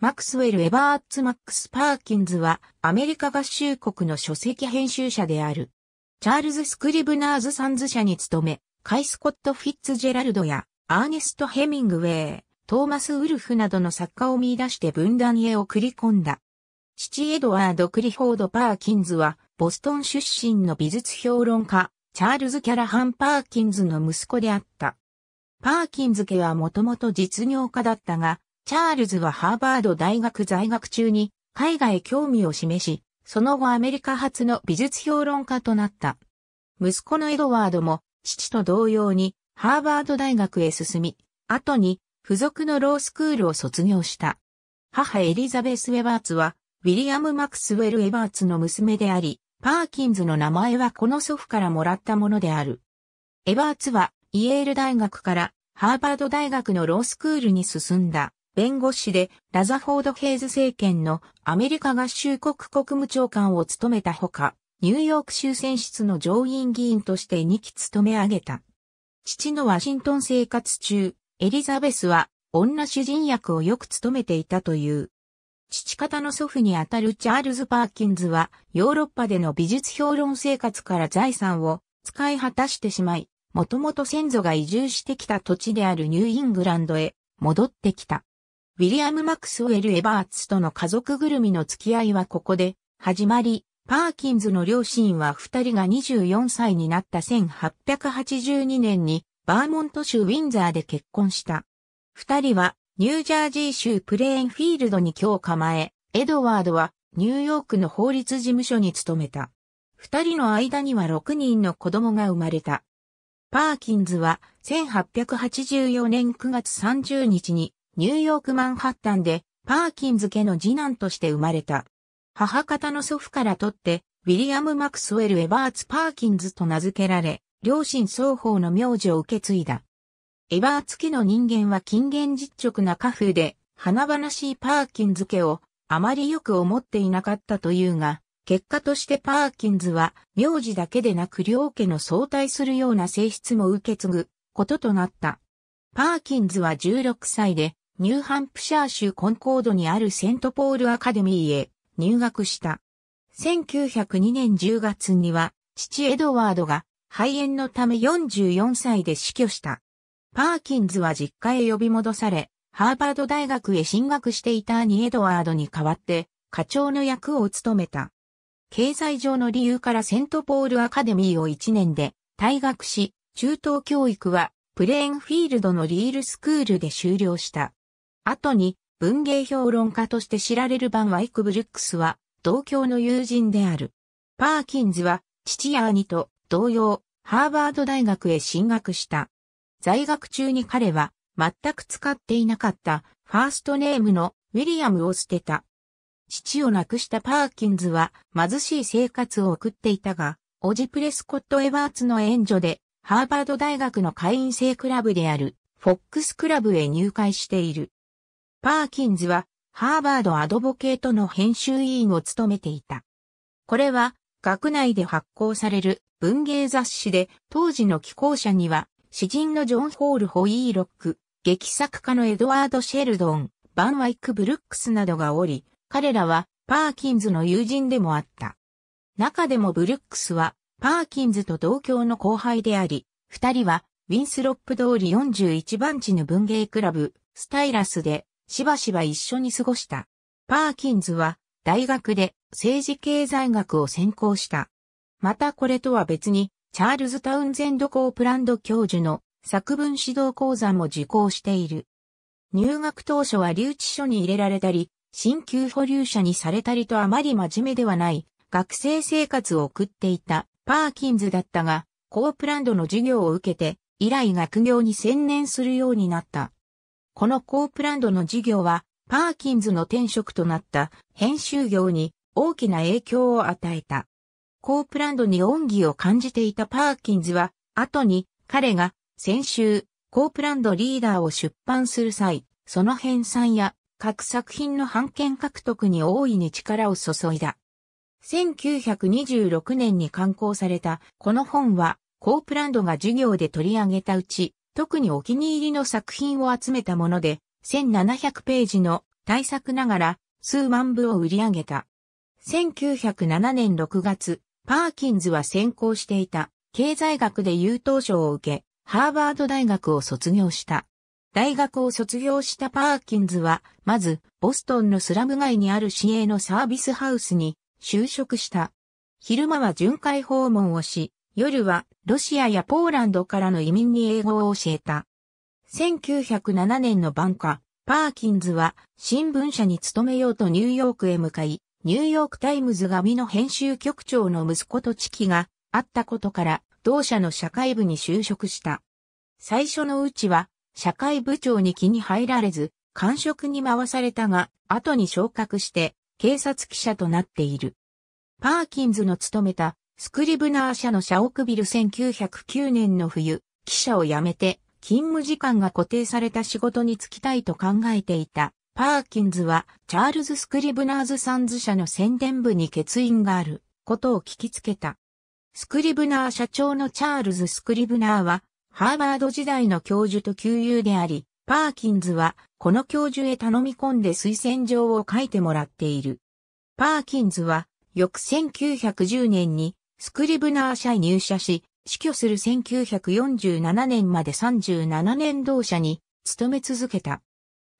マクスウェル・エバーッツ・マックス・パーキンズはアメリカ合衆国の書籍編集者である。チャールズ・スクリブナーズ・サンズ社に勤め、カイ・スコット・フィッツジェラルドやアーネスト・ヘミングウェイ、トーマス・ウルフなどの作家を見出して分断へ送り込んだ。父エドワード・クリフォード・パーキンズは、ボストン出身の美術評論家、チャールズ・キャラハン・パーキンズの息子であった。パーキンズ家はもともと実業家だったが、チャールズはハーバード大学在学中に海外興味を示し、その後アメリカ初の美術評論家となった。息子のエドワードも父と同様にハーバード大学へ進み、後に付属のロースクールを卒業した。母エリザベス・ウェバーツは、ウィリアム・マクスウェル・エバーツの娘であり、パーキンズの名前はこの祖父からもらったものである。エバーツは、イエール大学からハーバード大学のロースクールに進んだ。弁護士でラザフォード・ヘイズ政権のアメリカ合衆国国務長官を務めたほか、ニューヨーク州選出の上院議員として2期務め上げた。父のワシントン生活中、エリザベスは女主人役をよく務めていたという。父方の祖父にあたるチャールズ・パーキンズはヨーロッパでの美術評論生活から財産を使い果たしてしまい、もともと先祖が移住してきた土地であるニューイングランドへ戻ってきた。ウィリアム・マクスウェル・エバーツとの家族ぐるみの付き合いはここで始まり、パーキンズの両親は二人が24歳になった1882年にバーモント州ウィンザーで結婚した。二人はニュージャージー州プレーンフィールドに今日構え、エドワードはニューヨークの法律事務所に勤めた。二人の間には6人の子供が生まれた。パーキンズは1884年9月30日にニューヨークマンハッタンで、パーキンズ家の次男として生まれた。母方の祖父からとって、ウィリアム・マクスウェル・エバーツ・パーキンズと名付けられ、両親双方の名字を受け継いだ。エバーツ家の人間は近現実直な家風で、華々しいパーキンズ家をあまりよく思っていなかったというが、結果としてパーキンズは名字だけでなく両家の相対するような性質も受け継ぐこととなった。パーキンズは16歳でニューハンプシャー州コンコードにあるセントポールアカデミーへ入学した。1902年10月には、父エドワードが肺炎のため44歳で死去した。パーキンズは実家へ呼び戻され、ハーバード大学へ進学していた兄エドワードに代わって、課長の役を務めた。経済上の理由からセントポールアカデミーを1年で退学し、中等教育はプレーンフィールドのリールスクールで終了した。後に文芸評論家として知られるバン・ワイク・ブルックスは同郷の友人である。パーキンズは父や兄と同様ハーバード大学へ進学した。在学中に彼は全く使っていなかったファーストネームのウィリアムを捨てた。父を亡くしたパーキンズは貧しい生活を送っていたが、オジプレスコット・エバーツの援助でハーバード大学の会員制クラブであるフォックスクラブへ入会している。パーキンズは、ハーバード・アドボケートの編集委員を務めていた。これは、学内で発行される文芸雑誌で、当時の寄稿者には、詩人のジョン・ホール・ホイーロック、劇作家のエドワード・シェルドン、バン・ワイク・ブルックスなどがおり、彼らは、パーキンズの友人でもあった。中でもブルックスは、パーキンズと同郷の後輩であり、二人は、ウィンスロップ通り41番地の文芸クラブ、スタイラスで、しばしば一緒に過ごした。パーキンズは大学で政治経済学を専攻した。またこれとは別に、チャールズタウンゼンド・コープランド教授の作文指導講座も受講している。入学当初は留置所に入れられたり、新旧保留者にされたりとあまり真面目ではない学生生活を送っていたパーキンズだったが、コープランドの授業を受けて、以来学業に専念するようになった。このコープランドの事業は、パーキンズの転職となった編集業に大きな影響を与えた。コープランドに恩義を感じていたパーキンズは、後に彼が先週、コープランドリーダーを出版する際、その編纂や各作品の版権獲得に大いに力を注いだ。1926年に刊行されたこの本は、コープランドが授業で取り上げたうち、特にお気に入りの作品を集めたもので、1700ページの大作ながら数万部を売り上げた。1907年6月、パーキンズは専攻していた経済学で優等賞を受け、ハーバード大学を卒業した。大学を卒業したパーキンズは、まず、ボストンのスラム街にある市営のサービスハウスに就職した。昼間は巡回訪問をし、夜はロシアやポーランドからの移民に英語を教えた。1907年の晩夏、パーキンズは新聞社に勤めようとニューヨークへ向かい、ニューヨークタイムズ紙の編集局長の息子とチキがあったことから、同社の社会部に就職した。最初のうちは、社会部長に気に入られず、官職に回されたが、後に昇格して、警察記者となっている。パーキンズの勤めたスクリブナー社の社屋ビル1909年の冬、記者を辞めて、勤務時間が固定された仕事に就きたいと考えていた。パーキンズは、チャールズ・スクリブナーズ・サンズ社の宣伝部に欠員があることを聞きつけた。スクリブナー社長のチャールズ・スクリブナーは、ハーバード時代の教授と旧友であり、パーキンズは、この教授へ頼み込んで推薦状を書いてもらっている。パーキンズは、翌1910年に、スクリブナー社に入社し、死去する1947年まで37年同社に勤め続けた。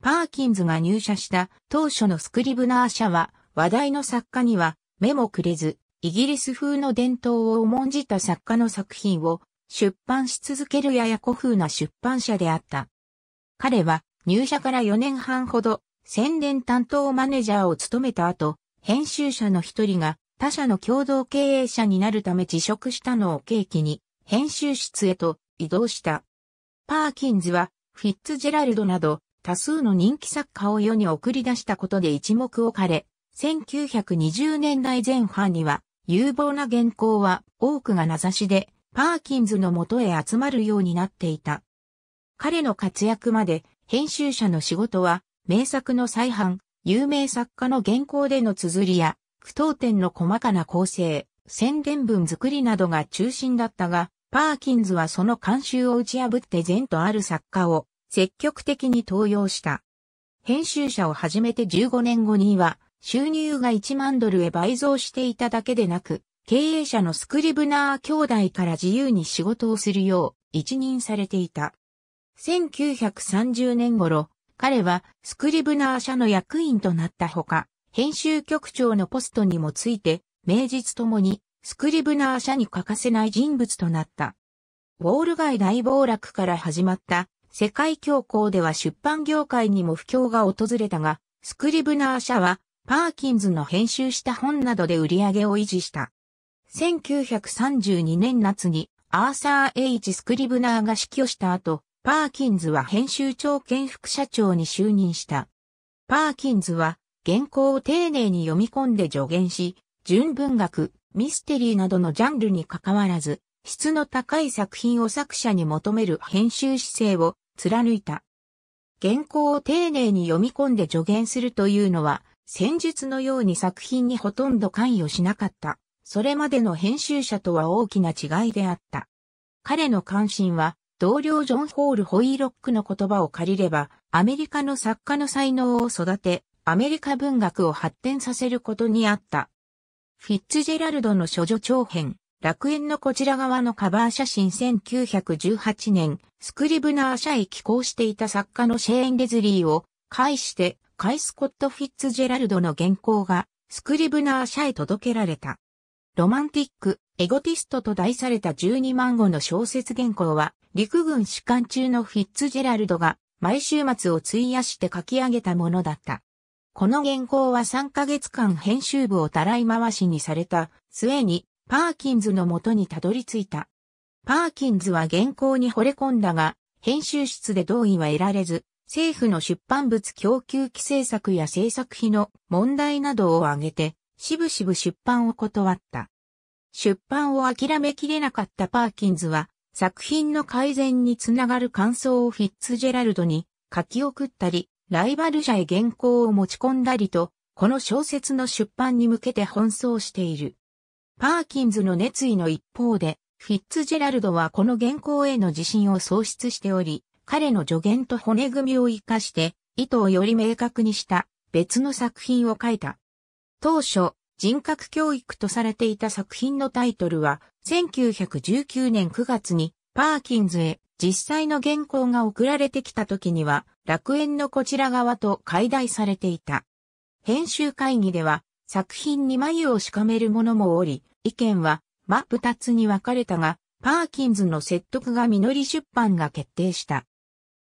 パーキンズが入社した当初のスクリブナー社は話題の作家には目もくれず、イギリス風の伝統を重んじた作家の作品を出版し続けるやや古風な出版社であった。彼は入社から4年半ほど宣伝担当マネージャーを務めた後、編集者の一人が他社の共同経営者になるため辞職したのを契機に、編集室へと移動した。パーキンズは、フィッツジェラルドなど、多数の人気作家を世に送り出したことで一目置かれ、1920年代前半には、有望な原稿は多くが名指しで、パーキンズの元へ集まるようになっていた。彼の活躍まで、編集者の仕事は、名作の再販、有名作家の原稿での綴りや、不当点の細かな構成、宣伝文作りなどが中心だったが、パーキンズはその慣習を打ち破って前途ある作家を積極的に登用した。編集者を始めて15年後には、収入が1万ドルへ倍増していただけでなく、経営者のスクリブナー兄弟から自由に仕事をするよう一任されていた。1930年頃、彼はスクリブナー社の役員となったほか、編集局長のポストにもついて、名実ともに、スクリブナー社に欠かせない人物となった。ウォール街大暴落から始まった世界恐慌では出版業界にも不況が訪れたが、スクリブナー社はパーキンズの編集した本などで売り上げを維持した。1932年夏にアーサー・ H・ スクリブナーが死去した後、パーキンズは編集長兼副社長に就任した。パーキンズは原稿を丁寧に読み込んで助言し、純文学、ミステリーなどのジャンルに関わらず、質の高い作品を作者に求める編集姿勢を貫いた。原稿を丁寧に読み込んで助言するというのは、戦術のように作品にほとんど関与しなかった。それまでの編集者とは大きな違いであった。彼の関心は、同僚ジョン・ホール・ホイーロックの言葉を借りれば、アメリカの作家の才能を育て、アメリカ文学を発展させることにあった。フィッツジェラルドの処女長編、楽園のこちら側のカバー写真1918年、スクリブナー社へ寄稿していた作家のシェーン・レズリーを介して、カイ・スコット・フィッツジェラルドの原稿がスクリブナー社へ届けられた。ロマンティック、エゴティストと題された12万語の小説原稿は、陸軍士官中のフィッツジェラルドが毎週末を費やして書き上げたものだった。この原稿は3ヶ月間編集部をたらい回しにされた末にパーキンズの元にたどり着いた。パーキンズは原稿に惚れ込んだが、編集室で同意は得られず、政府の出版物供給規制策や制作費の問題などを挙げて、しぶしぶ出版を断った。出版を諦めきれなかったパーキンズは、作品の改善につながる感想をフィッツジェラルドに書き送ったり、ライバル社へ原稿を持ち込んだりと、この小説の出版に向けて奔走している。パーキンズの熱意の一方で、フィッツジェラルドはこの原稿への自信を喪失しており、彼の助言と骨組みを活かして、意図をより明確にした別の作品を書いた。当初、人格教育とされていた作品のタイトルは、1919年9月にパーキンズへ実際の原稿が送られてきた時には、楽園のこちら側と解体されていた。編集会議では作品に眉をしかめる者もおり、意見は真っ二つに分かれたが、パーキンズの説得が実り出版が決定した。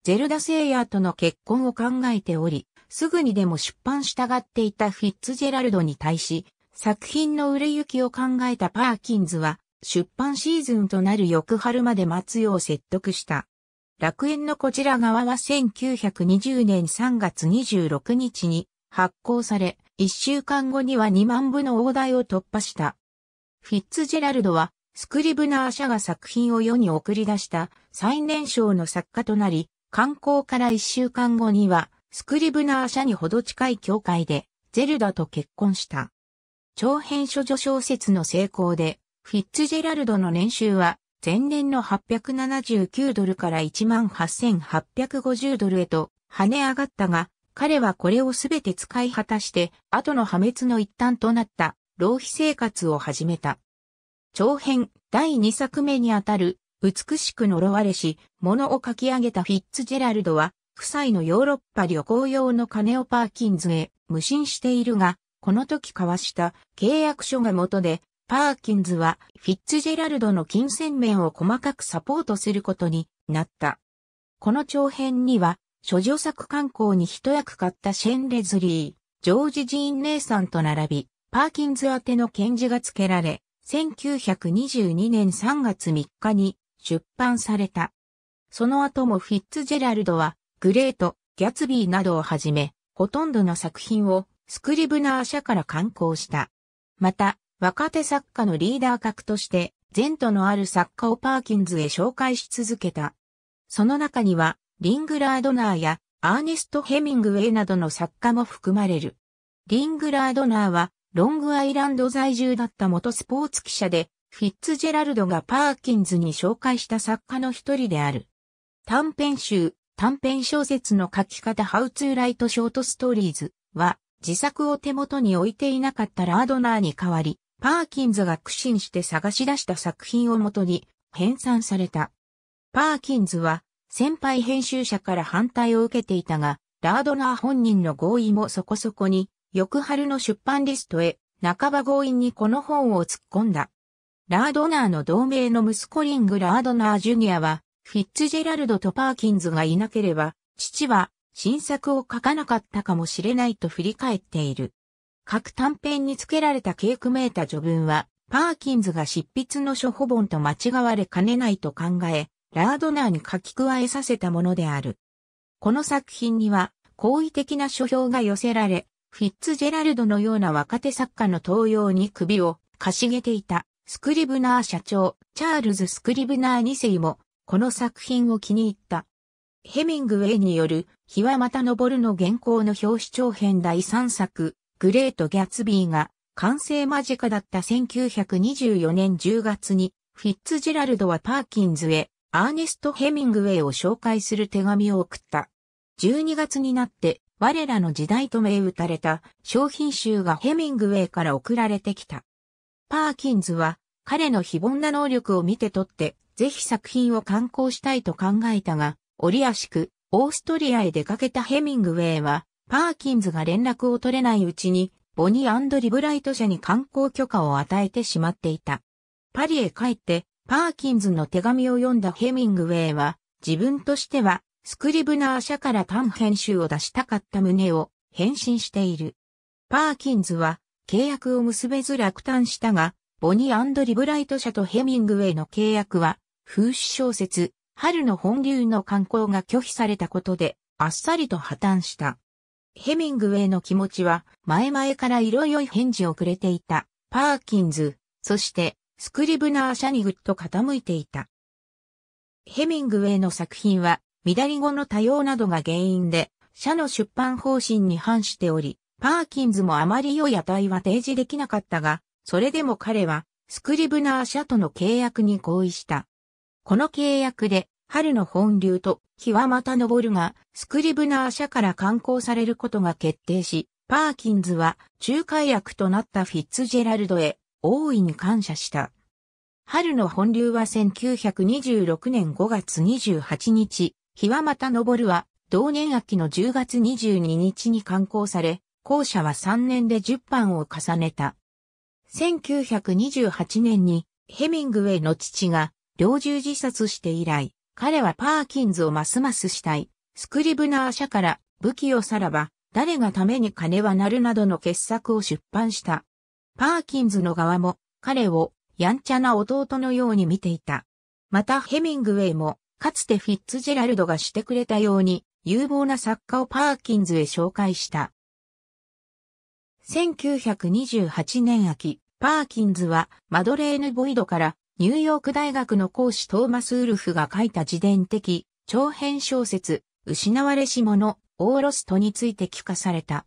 ゼルダ・セイヤーとの結婚を考えており、すぐにでも出版したがっていたフィッツジェラルドに対し、作品の売れ行きを考えたパーキンズは、出版シーズンとなる翌春まで待つよう説得した。楽園のこちら側は1920年3月26日に発行され、1週間後には2万部の大台を突破した。フィッツジェラルドは、スクリブナー社が作品を世に送り出した最年少の作家となり、観光から1週間後には、スクリブナー社にほど近い教会で、ゼルダと結婚した。長編処女小説の成功で、フィッツジェラルドの年収は前年の879ドルから18,850ドルへと跳ね上がったが、彼はこれをすべて使い果たして、後の破滅の一端となった浪費生活を始めた。長編第2作目にあたる、美しく呪われし、物を書き上げたフィッツジェラルドは、夫妻のヨーロッパ旅行用の金をパーキンズへ無心しているが、この時交わした契約書が元でパーキンズはフィッツジェラルドの金銭面を細かくサポートすることになった。この長編には、諸女作観光に一役買ったシェン・レズリー、ジョージ・ジーン・ネイさんと並び、パーキンズ宛ての検字が付けられ、1922年3月3日に出版された。その後もフィッツジェラルドは、グレート、ギャツビーなどをはじめ、ほとんどの作品をスクリブナー社から観光した。また、若手作家のリーダー格として、前途のある作家をパーキンズへ紹介し続けた。その中には、リングラードナーやアーネスト・ヘミングウェイなどの作家も含まれる。リングラードナーは、ロングアイランド在住だった元スポーツ記者で、フィッツジェラルドがパーキンズに紹介した作家の一人である。短編集、短編小説の書き方 How to Write Short Stories は、自作を手元に置いていなかったラードナーに代わり、パーキンズが苦心して探し出した作品をもとに編纂された。パーキンズは先輩編集者から反対を受けていたが、ラードナー本人の合意もそこそこに、翌春の出版リストへ、半ば強引にこの本を突っ込んだ。ラードナーの同盟の息子リング・ラードナー・ジュニアは、フィッツジェラルドとパーキンズがいなければ、父は新作を書かなかったかもしれないと振り返っている。各短編に付けられたケークメータ序文は、パーキンズが執筆の初歩本と間違われかねないと考え、ラードナーに書き加えさせたものである。この作品には、好意的な書評が寄せられ、フィッツジェラルドのような若手作家の登用に首をかしげていた、スクリブナー社長、チャールズ・スクリブナー2世も、この作品を気に入った。ヘミングウェイによる、日はまた昇るの原稿の表紙長編第3作、グレート・ギャツビーが完成間近だった1924年10月に、フィッツジェラルドはパーキンズへ、アーネスト・ヘミングウェイを紹介する手紙を送った。12月になって、我らの時代と銘打たれた商品集がヘミングウェイから送られてきた。パーキンズは彼の非凡な能力を見て取って、ぜひ作品を刊行したいと考えたが、折り足く、オーストリアへ出かけたヘミングウェイは、パーキンズが連絡を取れないうちに、ボニーリブライト社に観光許可を与えてしまっていた。パリへ帰って、パーキンズの手紙を読んだヘミングウェイは、自分としては、スクリブナー社から短編集を出したかった旨を返信している。パーキンズは、契約を結べず落胆したが、ボニーリブライト社とヘミングウェイの契約は、風刺小説、春の本流の観光が拒否されたことで、あっさりと破綻した。ヘミングウェイの気持ちは前々から色良い返事をくれていたパーキンズ、そしてスクリブナー社にぐっと傾いていた。ヘミングウェイの作品は乱り語の多様などが原因で社の出版方針に反しており、パーキンズもあまり良い値は提示できなかったが、それでも彼はスクリブナー社との契約に合意した。この契約で春の本流と日はまた昇るが、スクリブナー社から刊行されることが決定し、パーキンズは仲介役となったフィッツジェラルドへ大いに感謝した。春の本流は1926年5月28日、日はまた昇るは同年秋の10月22日に刊行され、校舎は3年で10版を重ねた。1928年にヘミングウェイの父が猟銃自殺して以来、彼はパーキンズをますますしたい。スクリブナー社から武器をさらば、誰がために金はなるなどの傑作を出版した。パーキンズの側も彼をやんちゃな弟のように見ていた。またヘミングウェイもかつてフィッツジェラルドがしてくれたように有望な作家をパーキンズへ紹介した。1928年秋、パーキンズはマドレーヌ・ボイドからニューヨーク大学の講師トーマス・ウルフが書いた自伝的長編小説、失われし者、オーロストについて聞化された。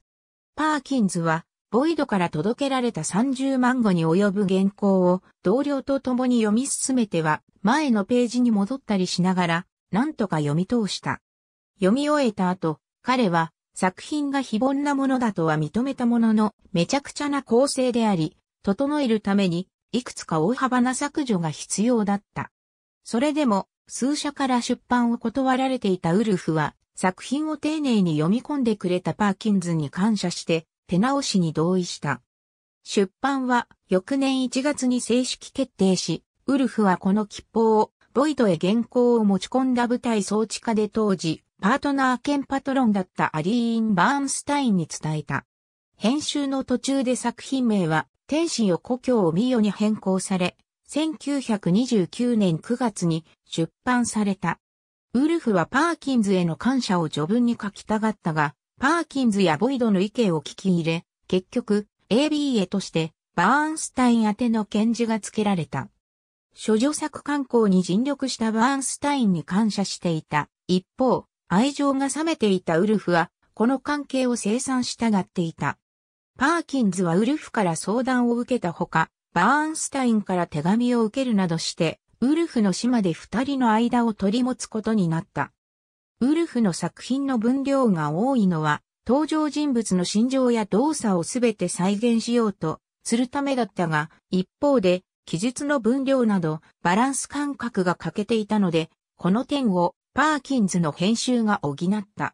パーキンズは、ボイドから届けられた30万語に及ぶ原稿を同僚と共に読み進めては、前のページに戻ったりしながら、なんとか読み通した。読み終えた後、彼は作品が非凡なものだとは認めたものの、めちゃくちゃな構成であり、整えるためにいくつか大幅な削除が必要だった。それでも、数社から出版を断られていたウルフは、作品を丁寧に読み込んでくれたパーキンズに感謝して、手直しに同意した。出版は翌年1月に正式決定し、ウルフはこの切符をボイドへ原稿を持ち込んだ舞台装置家で当時、パートナー兼パトロンだったアリーン・バーンスタインに伝えた。編集の途中で作品名は天津を故郷を美代に変更され、1929年9月に出版された。ウルフはパーキンズへの感謝を序文に書きたがったが、パーキンズやボイドの意見を聞き入れ、結局、ABA として、バーンスタイン宛ての検事が付けられた。諸女作観光に尽力したバーンスタインに感謝していた。一方、愛情が冷めていたウルフは、この関係を清算したがっていた。パーキンズはウルフから相談を受けたほか、バーンスタインから手紙を受けるなどして、ウルフの島で二人の間を取り持つことになった。ウルフの作品の分量が多いのは、登場人物の心情や動作をすべて再現しようとするためだったが、一方で、記述の分量などバランス感覚が欠けていたので、この点をパーキンズの編集が補った。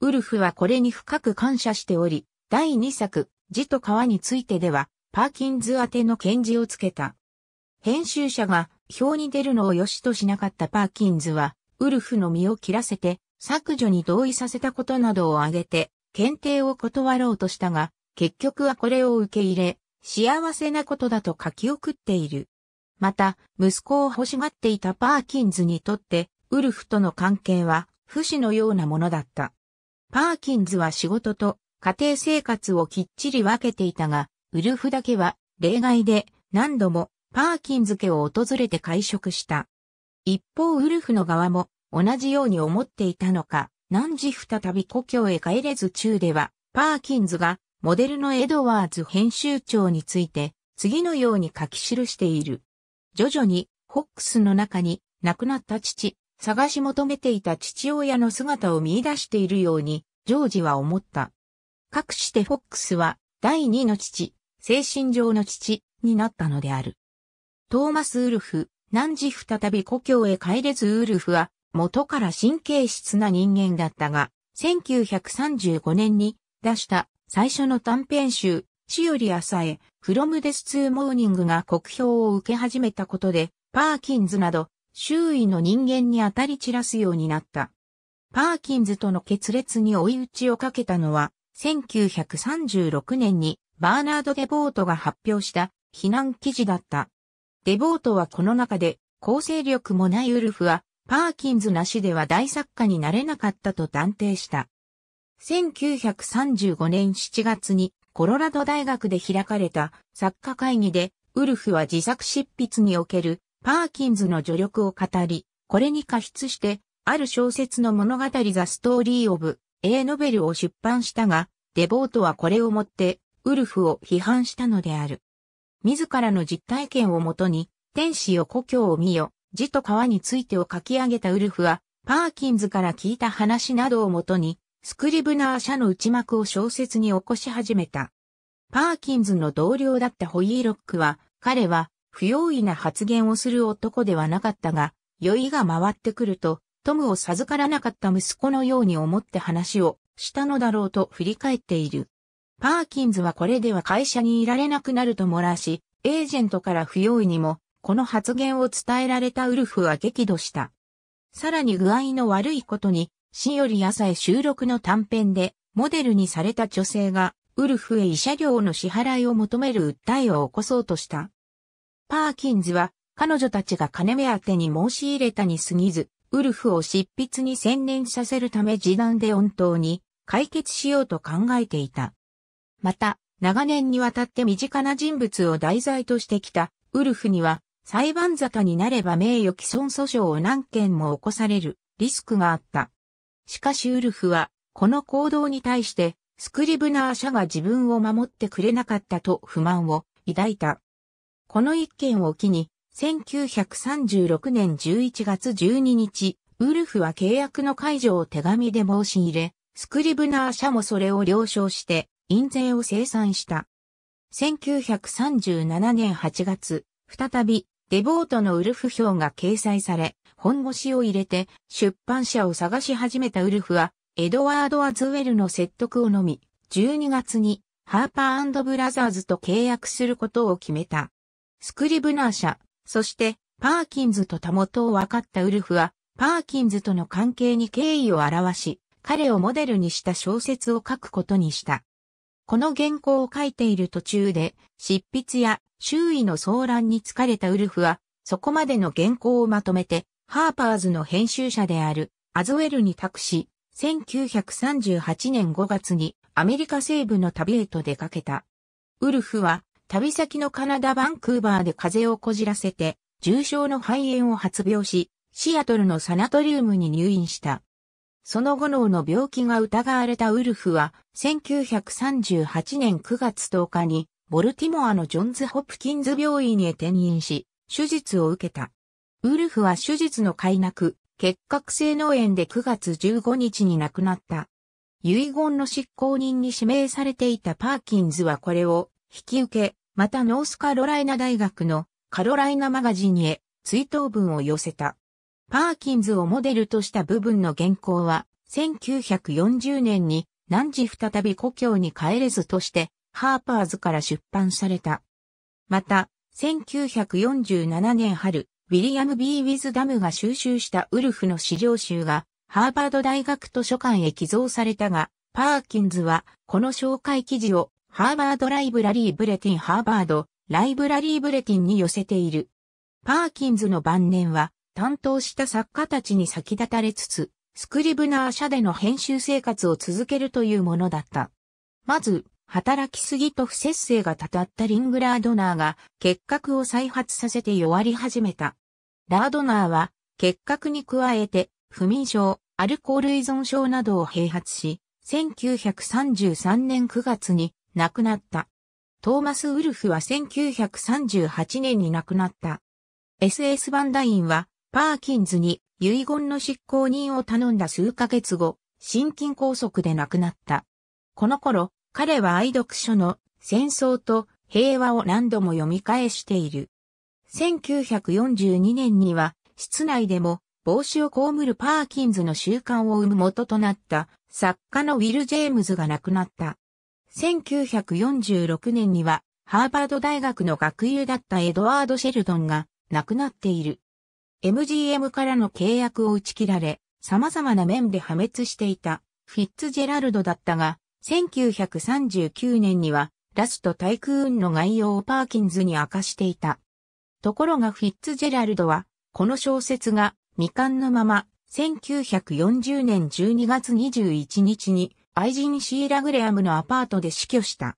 ウルフはこれに深く感謝しており、第2作、字と川についてでは、パーキンズ宛ての検字をつけた。編集者が表に出るのを良しとしなかったパーキンズは、ウルフの身を切らせて削除に同意させたことなどを挙げて、検定を断ろうとしたが、結局はこれを受け入れ、幸せなことだと書き送っている。また、息子を欲しがっていたパーキンズにとって、ウルフとの関係は、不死のようなものだった。パーキンズは仕事と家庭生活をきっちり分けていたが、ウルフだけは例外で何度もパーキンズ家を訪れて会食した。一方ウルフの側も同じように思っていたのか、何時再び故郷へ帰れず中では、パーキンズがモデルのエドワーズ編集長について次のように書き記している。徐々にホックスの中に亡くなった父、探し求めていた父親の姿を見出しているように、ジョージは思った。かくしてフォックスは、第二の父、精神上の父、になったのである。トーマス・ウルフ、何時再び故郷へ帰れずウルフは、元から神経質な人間だったが、1935年に出した最初の短編集、死より朝へ、フロムデスツーモーニングが酷評を受け始めたことで、パーキンズなど、周囲の人間に当たり散らすようになった。パーキンズとの決裂に追い打ちをかけたのは、1936年にバーナード・デボートが発表した避難記事だった。デボートはこの中で、構成力もないウルフは、パーキンズなしでは大作家になれなかったと断定した。1935年7月にコロラド大学で開かれた作家会議で、ウルフは自作執筆におけるパーキンズの助力を語り、これに加筆して、ある小説の物語ザ・ストーリー・オブ・ A ノベルを出版したが、デボートはこれをもって、ウルフを批判したのである。自らの実体験をもとに、天使を故郷を見よ、字と川についてを書き上げたウルフは、パーキンズから聞いた話などをもとに、スクリブナー社の内幕を小説に起こし始めた。パーキンズの同僚だったホイーロックは、彼は不用意な発言をする男ではなかったが、酔いが回ってくると、トムを授からなかった息子のように思って話をしたのだろうと振り返っている。パーキンズはこれでは会社にいられなくなると漏らし、エージェントから不用意にも、この発言を伝えられたウルフは激怒した。さらに具合の悪いことに、死より朝へ収録の短編で、モデルにされた女性が、ウルフへ慰謝料の支払いを求める訴えを起こそうとした。パーキンズは、彼女たちが金目当てに申し入れたに過ぎず、ウルフを執筆に専念させるため示談で本当に解決しようと考えていた。また、長年にわたって身近な人物を題材としてきたウルフには、裁判沙汰になれば名誉毀損訴訟を何件も起こされるリスクがあった。しかしウルフは、この行動に対して、スクリブナー社が自分を守ってくれなかったと不満を抱いた。この一件を機に、1936年11月12日、ウルフは契約の解除を手紙で申し入れ、スクリブナー社もそれを了承して、印税を生産した。1937年8月、再び、デボートのウルフ表が掲載され、本腰を入れて出版社を探し始めたウルフは、エドワード・アズウェルの説得をのみ、12月にハーパーブラザーズと契約することを決めた。スクリブナー社、そして、パーキンズとたもとを分かったウルフは、パーキンズとの関係に敬意を表し、彼をモデルにした小説を書くことにした。この原稿を書いている途中で、執筆や周囲の騒乱に疲れたウルフは、そこまでの原稿をまとめて、ハーパーズの編集者であるアズウェルに託し、1938年5月にアメリカ西部の旅へと出かけた。ウルフは旅先のカナダ・バンクーバーで風邪をこじらせて、重症の肺炎を発病し、シアトルのサナトリウムに入院した。その後脳の病気が疑われたウルフは、1938年9月10日に、ボルティモアのジョンズ・ホプキンズ病院へ転院し、手術を受けた。ウルフは手術の快諾、結核性脳炎で9月15日に亡くなった。遺言の執行人に指名されていたパーキンズはこれを引き受け、またノースカロライナ大学のカロライナマガジンへ追悼文を寄せた。パーキンズをモデルとした部分の原稿は、1940年に何時再び故郷に帰れずとして、ハーパーズから出版された。また、1947年春、ウィリアム・ B・ ウィズダムが収集したウルフの資料集が、ハーバード大学図書館へ寄贈されたが、パーキンズは、この紹介記事をハーバードライブラリーブレティンハーバード、ライブラリーブレティンに寄せている。パーキンズの晩年は、担当した作家たちに先立たれつつ、スクリブナー社での編集生活を続けるというものだった。まず、働きすぎと不節制がたたったリングラードナーが結核を再発させて弱り始めた。ラードナーは結核に加えて不眠症、アルコール依存症などを併発し、1933年9月に亡くなった。トーマス・ウルフは1938年に亡くなった。SS バンダインは、パーキンズに遺言の執行人を頼んだ数ヶ月後、心筋梗塞で亡くなった。この頃、彼は愛読書の戦争と平和を何度も読み返している。1942年には、室内でも帽子を被るパーキンズの習慣を生む元となった作家のウィル・ジェームズが亡くなった。1946年には、ハーバード大学の学友だったエドワード・シェルドンが亡くなっている。MGM からの契約を打ち切られ、様々な面で破滅していたフィッツジェラルドだったが、1939年にはラスト・タイクーンの概要をパーキンズに明かしていた。ところがフィッツジェラルドは、この小説が未完のまま、1940年12月21日に愛人シーラ・グレアムのアパートで死去した。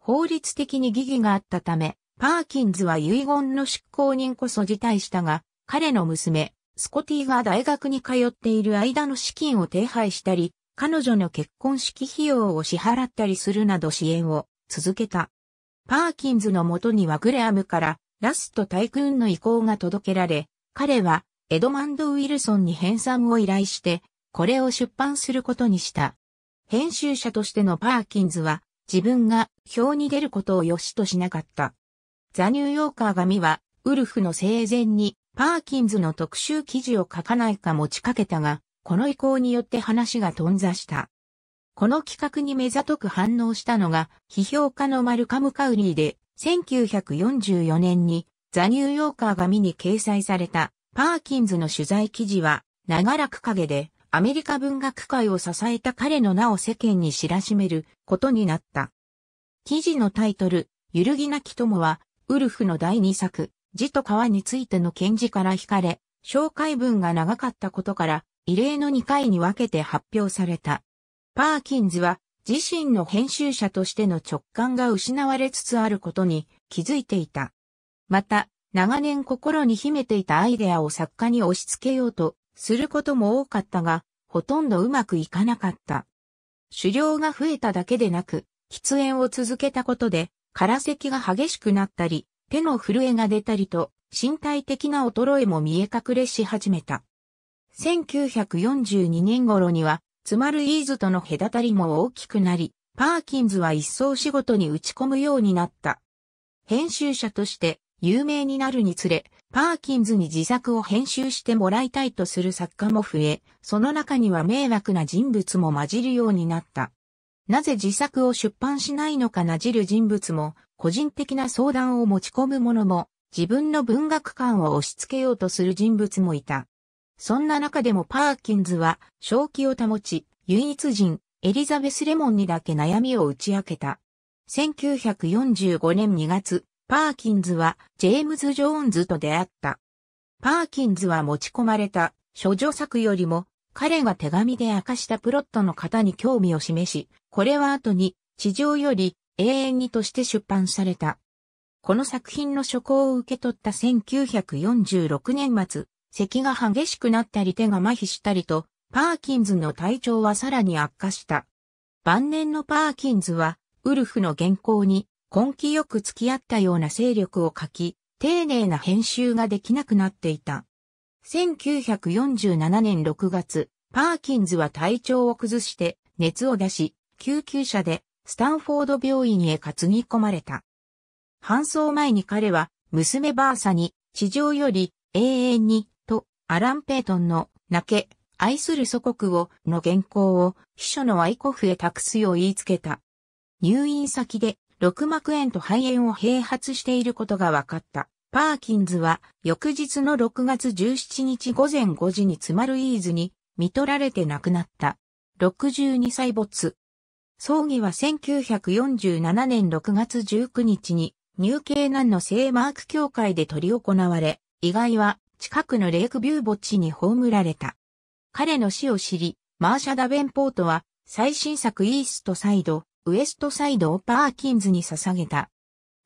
法律的に疑義があったため、パーキンズは遺言の執行人こそ辞退したが、彼の娘、スコティが大学に通っている間の資金を手配したり、彼女の結婚式費用を支払ったりするなど支援を続けた。パーキンズのもとにはグレアムからラストタイクーンの意向が届けられ、彼はエドマンド・ウィルソンに編纂を依頼して、これを出版することにした。編集者としてのパーキンズは、自分が表に出ることを良しとしなかった。ザ・ニューヨーカー紙は、ウルフの生前に、パーキンズの特集記事を書かないか持ちかけたが、この意向によって話が頓挫した。この企画に目ざとく反応したのが、批評家のマルカム・カウリーで、1944年にザ・ニューヨーカー紙に掲載されたパーキンズの取材記事は長らく影でアメリカ文学界を支えた彼の名を世間に知らしめることになった。記事のタイトル、揺るぎなき友は、ウルフの第二作、字と川についての検事から惹かれ、紹介文が長かったことから、異例の2回に分けて発表された。パーキンズは、自身の編集者としての直感が失われつつあることに気づいていた。また、長年心に秘めていたアイデアを作家に押し付けようとすることも多かったが、ほとんどうまくいかなかった。狩猟が増えただけでなく、喫煙を続けたことで、空席が激しくなったり、手の震えが出たりと、身体的な衰えも見え隠れし始めた。1942年頃には、つまるイーズとの隔たりも大きくなり、パーキンズは一層仕事に打ち込むようになった。編集者として有名になるにつれ、パーキンズに自作を編集してもらいたいとする作家も増え、その中には迷惑な人物も混じるようになった。なぜ自作を出版しないのかなじる人物も、個人的な相談を持ち込む者も、自分の文学観を押し付けようとする人物もいた。そんな中でもパーキンズは、正気を保ち、唯一人、エリザベス・レモンにだけ悩みを打ち明けた。1945年2月、パーキンズはジェームズ・ジョーンズと出会った。パーキンズは持ち込まれた処女作よりも彼が手紙で明かしたプロットの方に興味を示し、これは後に地上より永遠にとして出版された。この作品の初稿を受け取った1946年末、咳が激しくなったり手が麻痺したりと、パーキンズの体調はさらに悪化した。晩年のパーキンズは、ウルフの原稿に根気よく付き合ったような勢力を書き、丁寧な編集ができなくなっていた。1947年6月、パーキンズは体調を崩して熱を出し、救急車でスタンフォード病院へ担ぎ込まれた。搬送前に彼は娘バーサに地上より永遠にとアラン・ペイトンの泣け、愛する祖国をの原稿を秘書のアイコフへ託すよう言いつけた。入院先で六膜炎と肺炎を併発していることが分かった。パーキンズは翌日の6月17日午前5時に詰まるイーズに見取られて亡くなった。62歳没。葬儀は1947年6月19日にニューケーナンの聖マーク教会で執り行われ、意外は近くのレイクビュー墓地に葬られた。彼の死を知り、マーシャ・ダベンポートは最新作イーストサイド、ウエストサイドをパーキンズに捧げた。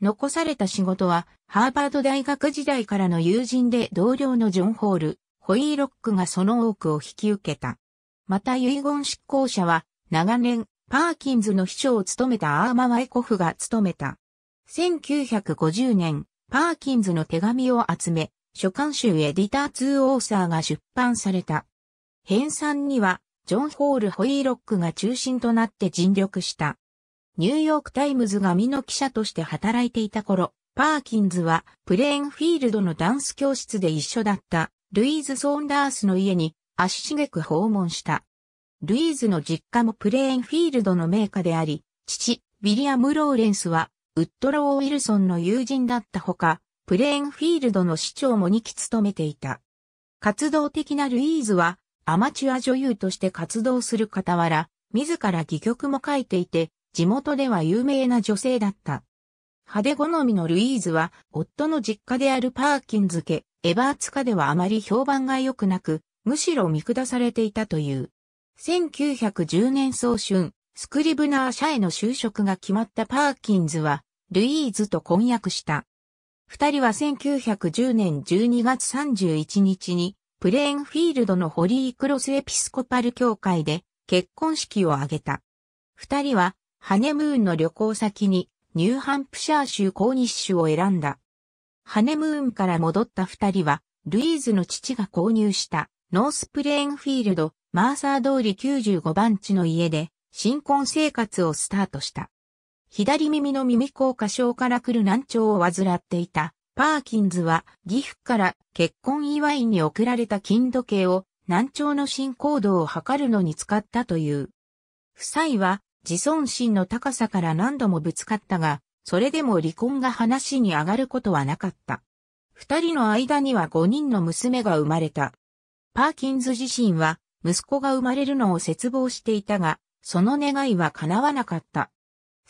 残された仕事は、ハーバード大学時代からの友人で同僚のジョン・ホール、ホイーロックがその多くを引き受けた。また遺言執行者は、長年、パーキンズの秘書を務めたアーマ・ワイコフが務めた。1950年、パーキンズの手紙を集め、書簡集エディター2オーサーが出版された。編纂には、ジョン・ホール・ホイーロックが中心となって尽力した。ニューヨークタイムズが身の記者として働いていた頃、パーキンズはプレーンフィールドのダンス教室で一緒だったルイーズ・ソーンダースの家に足しげく訪問した。ルイーズの実家もプレーンフィールドの名家であり、父、ウィリアム・ローレンスはウッドロー・ウィルソンの友人だったほか、プレーンフィールドの市長も2期務めていた。活動的なルイーズはアマチュア女優として活動する傍ら、自ら戯曲も書いていて、地元では有名な女性だった。派手好みのルイーズは、夫の実家であるパーキンズ家、エバーツ家ではあまり評判が良くなく、むしろ見下されていたという。1910年早春、スクリブナー社への就職が決まったパーキンズは、ルイーズと婚約した。二人は1910年12月31日に、プレーンフィールドのホリークロスエピスコパル教会で結婚式を挙げた。二人はハネムーンの旅行先にニューハンプシャー州コーニッシュを選んだ。ハネムーンから戻った二人は、ルイーズの父が購入したノースプレーンフィールド、マーサー通り95番地の家で、新婚生活をスタートした。左耳の耳効果症から来る難聴を患っていた。パーキンズは岐阜から結婚祝いに贈られた金時計を難聴の進行度を測るのに使ったという。夫妻は自尊心の高さから何度もぶつかったが、それでも離婚が話に上がることはなかった。二人の間には五人の娘が生まれた。パーキンズ自身は息子が生まれるのを絶望していたが、その願いは叶わなかった。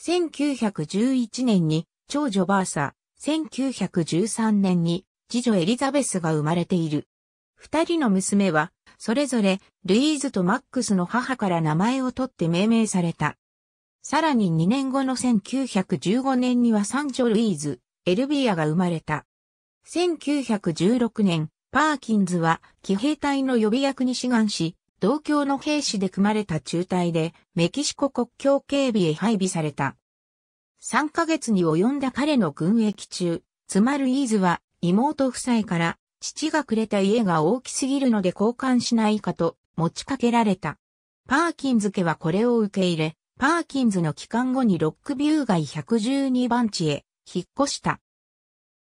1911年に長女バーサ、1913年に次女エリザベスが生まれている。二人の娘は、それぞれルイーズとマックスの母から名前を取って命名された。さらに2年後の1915年にはサンジョルイーズ、エルビアが生まれた。1916年、パーキンズは騎兵隊の予備役に志願し、同郷の兵士で組まれた中隊でメキシコ国境警備へ配備された。3ヶ月に及んだ彼の軍役中、まルイーズは妹夫妻から父がくれた家が大きすぎるので交換しないかと持ちかけられた。パーキンズ家はこれを受け入れ、パーキンズの帰還後にロックビュー街112番地へ引っ越した。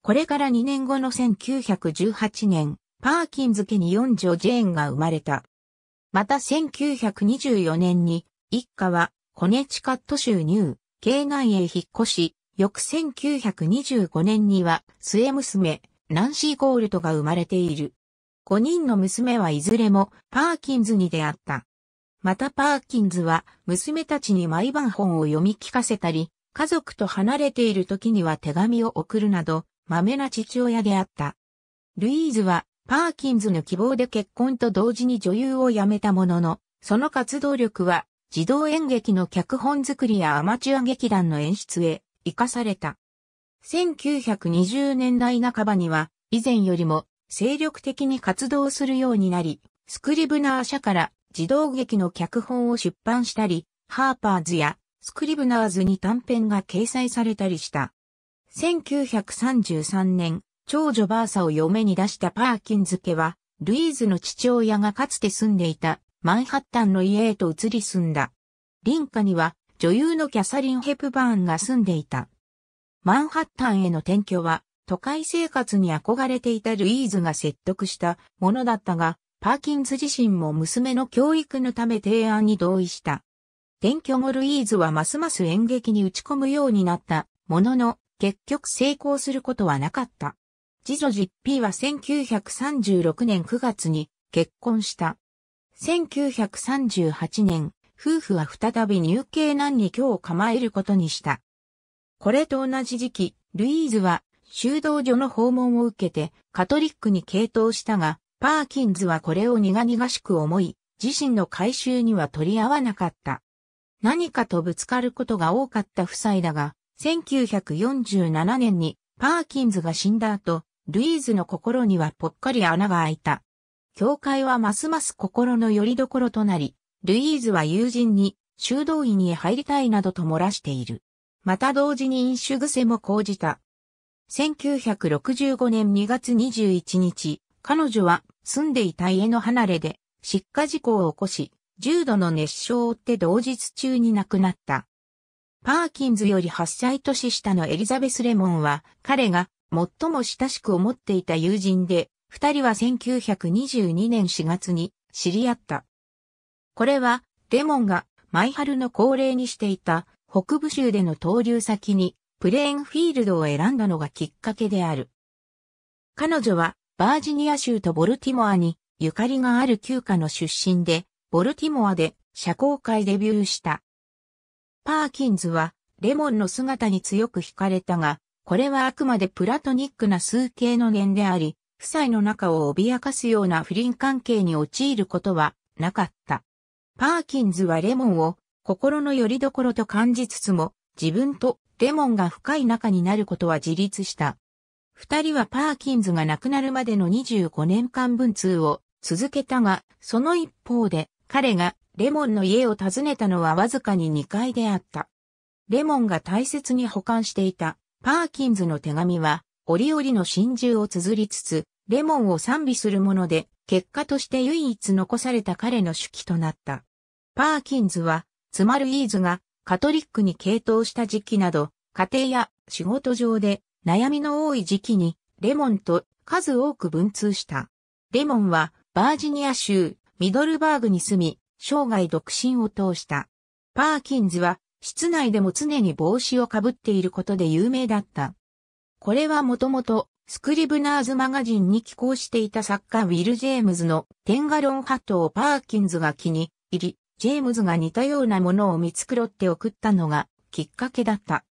これから2年後の1918年、パーキンズ家に四女ジェーンが生まれた。また1924年に一家はコネチカット州ニュー、京南へ引っ越し、翌1925年には末娘、ナンシー・ゴールドが生まれている。5人の娘はいずれもパーキンズに出会った。またパーキンズは娘たちに毎晩本を読み聞かせたり、家族と離れている時には手紙を送るなど、豆な父親であった。ルイーズはパーキンズの希望で結婚と同時に女優を辞めたものの、その活動力は児童演劇の脚本作りやアマチュア劇団の演出へ活かされた。1920年代半ばには以前よりも精力的に活動するようになり、スクリブナー社から児童劇の脚本を出版したり、ハーパーズやスクリブナーズに短編が掲載されたりした。1933年、長女バーサを嫁に出したパーキンズ家は、ルイーズの父親がかつて住んでいたマンハッタンの家へと移り住んだ。林家には女優のキャサリン・ヘプバーンが住んでいた。マンハッタンへの転居は都会生活に憧れていたルイーズが説得したものだったが、パーキンズ自身も娘の教育のため提案に同意した。転居後ルイーズはますます演劇に打ち込むようになったものの、結局成功することはなかった。次女ジッピーは1936年9月に結婚した。1938年、夫婦は再び入慶難に今日構えることにした。これと同じ時期、ルイーズは修道所の訪問を受けてカトリックに傾倒したが、パーキンズはこれを苦々しく思い、自身の回収には取り合わなかった。何かとぶつかることが多かった夫妻だが、1947年にパーキンズが死んだ後、ルイーズの心にはぽっかり穴が開いた。教会はますます心の拠り所となり、ルイーズは友人に修道院に入りたいなどと漏らしている。また同時に飲酒癖も講じた。1965年2月21日、彼女は住んでいた家の離れで失火事故を起こし、重度の熱傷を負って同日中に亡くなった。パーキンズより8歳年下のエリザベス・レモンは彼が最も親しく思っていた友人で、二人は1922年4月に知り合った。これはレモンが毎春の恒例にしていた北部州での投留先にプレーンフィールドを選んだのがきっかけである。彼女はバージニア州とボルティモアにゆかりがある旧家の出身で、ボルティモアで社交界デビューした。パーキンズはレモンの姿に強く惹かれたが、これはあくまでプラトニックな数形の念であり、夫妻の中を脅かすような不倫関係に陥ることはなかった。パーキンズはレモンを心の拠り所と感じつつも、自分とレモンが深い仲になることは自立した。二人はパーキンズが亡くなるまでの25年間文通を続けたが、その一方で彼がレモンの家を訪ねたのはわずかに2回であった。レモンが大切に保管していたパーキンズの手紙は折々の真珠を綴りつつ、レモンを賛美するもので、結果として唯一残された彼の手記となった。パーキンズは、つまるイーズがカトリックに傾倒した時期など、家庭や仕事上で悩みの多い時期にレモンと数多く文通した。レモンはバージニア州ミドルバーグに住み、生涯独身を通した。パーキンズは室内でも常に帽子をかぶっていることで有名だった。これはもともとスクリブナーズマガジンに寄稿していた作家ウィル・ジェームズのテンガロンハットをパーキンズが気に入り、ジェームズが似たようなものを見繕って送ったのがきっかけだった。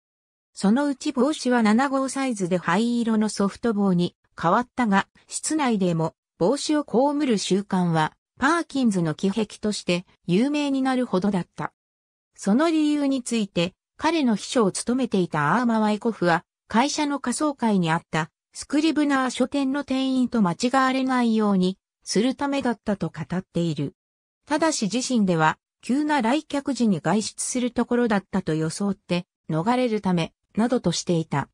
そのうち帽子は7号サイズで灰色のソフト帽に変わったが、室内でも帽子を被る習慣は、パーキンズの奇壁として有名になるほどだった。その理由について、彼の秘書を務めていたアーマワイコフは、会社の仮想会にあったスクリブナー書店の店員と間違われないようにするためだったと語っている。ただし自身では、急な来客時に外出するところだったと装って逃れるため、などとしていた。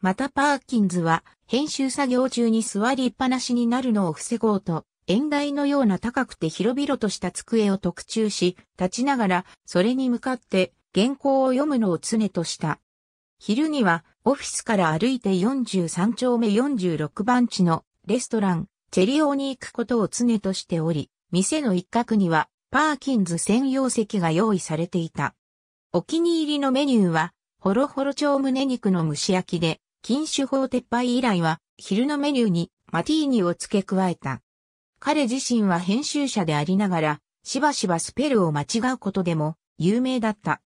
またパーキンズは、編集作業中に座りっぱなしになるのを防ごうと、演台のような高くて広々とした机を特注し、立ちながら、それに向かって原稿を読むのを常とした。昼には、オフィスから歩いて43丁目46番地のレストラン、チェリオに行くことを常としており、店の一角には、パーキンズ専用席が用意されていた。お気に入りのメニューは、ホロホロ腸胸肉の蒸し焼きで、禁酒法撤廃以来は、昼のメニューにマティーニを付け加えた。彼自身は編集者でありながら、しばしばスペルを間違うことでも有名だった。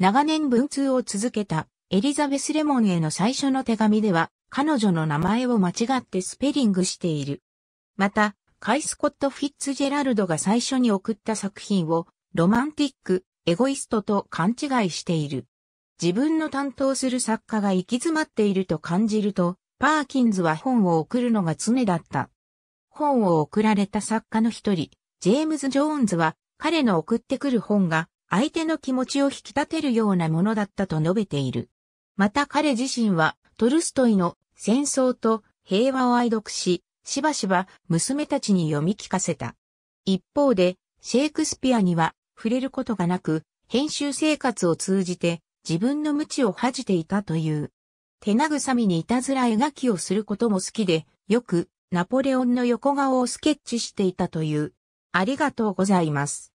長年文通を続けたエリザベス・レモンへの最初の手紙では、彼女の名前を間違ってスペリングしている。また、カイ・スコット・フィッツジェラルドが最初に送った作品を、ロマンティック、エゴイストと勘違いしている。自分の担当する作家が行き詰まっていると感じると、パーキンズは本を送るのが常だった。本を送られた作家の一人、ジェームズ・ジョーンズは、彼の送ってくる本が、相手の気持ちを引き立てるようなものだったと述べている。また彼自身は、トルストイの戦争と平和を愛読し、しばしば娘たちに読み聞かせた。一方で、シェイクスピアには触れることがなく、編集生活を通じて自分の無知を恥じていたという。手慰みにいたずら描きをすることも好きで、よくナポレオンの横顔をスケッチしていたという。ありがとうございます。